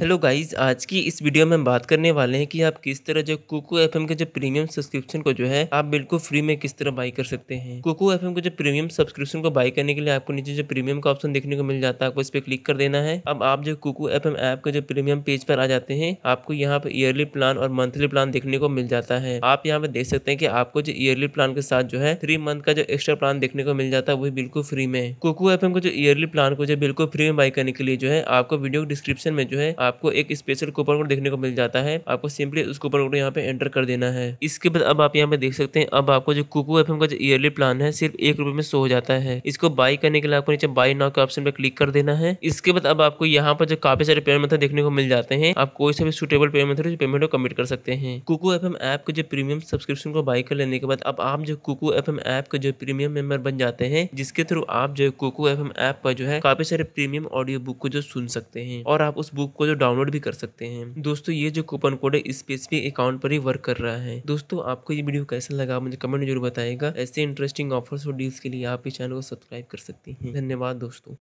hello guys आज की इस वीडियो में हम बात करने वाले हैं कि आप किस तरह जो कुकू एफएम के जो प्रीमियम सब्सक्रिप्शन को जो है आप बिल्कुल फ्री में किस तरह बाई कर सकते हैं कुकू एफएम को जो प्रीमियम सब्सक्रिप्शन को बाई करने के लिए आपको नीचे जो प्रीमियम का ऑप्शन देखने को मिल जाता है आपको इस पर क्लिक कर देना है अब आप जो कुकू एफ ऐप के जो प्रीमियम पेज पर आ जाते हैं आपको यहाँ पर ईयरली प्लान और मंथली प्लान देखने को मिल जाता है आप यहाँ पे देख सकते हैं कि आपको जो ईयरली प्लान के साथ जो है थ्री मंथ का जो एक्स्ट्रा प्लान देखने को मिल जाता है वो बिल्कुल फ्री में कोको एफ को जो ईयरली प्लान को जो बिल्कुल फ्री में बाई करने के लिए जो है आपको वीडियो डिस्क्रिप्शन में जो है आपको एक स्पेशल कूपन कोड देखने को मिल जाता है आपको सिंपली उस कूपन कोड यहाँ पे एंटर कर देना है इसके बाद अब आप यहाँ पे देख सकते हैं अब आपको जो कुकू एफ का जो ईयरली प्लान है सिर्फ एक रुपये में शो हो जाता है इसको बाई करने के लिए आपको नीचे बाई नाउ के ऑप्शन पे क्लिक कर देना है इसके बाद अब आपको यहाँ पर जो काफी सारे पेमेंट मेथड देखने को मिल जाते हैं आप कोई सा भी सुटेबल पेमेंट मेथड पेमेंट को कमिट कर सकते हैं कुकू एफ ऐप के जो प्रीमियम सब्सक्रिप्शन को बाई कर लेने के बाद अब आप जो कुकू एफ ऐप के जो प्रीमियम मेंबर बन जाते हैं जिसके थ्रू आप जो कुकू एफ ऐप पर जो है काफी सारे प्रीमियम ऑडियो बुक को जो सुन सकते हैं और आप उस बुक को जो डाउनलोड भी कर सकते हैं दोस्तों ये जो कूपन कोड है स्पेसिफिक अकाउंट पर ही वर्क कर रहा है दोस्तों आपको ये वीडियो कैसा लगा मुझे कमेंट जरूर बताएगा ऐसे इंटरेस्टिंग ऑफर्स और डील्स के लिए आप इस चैनल को सब्सक्राइब कर सकते हैं धन्यवाद दोस्तों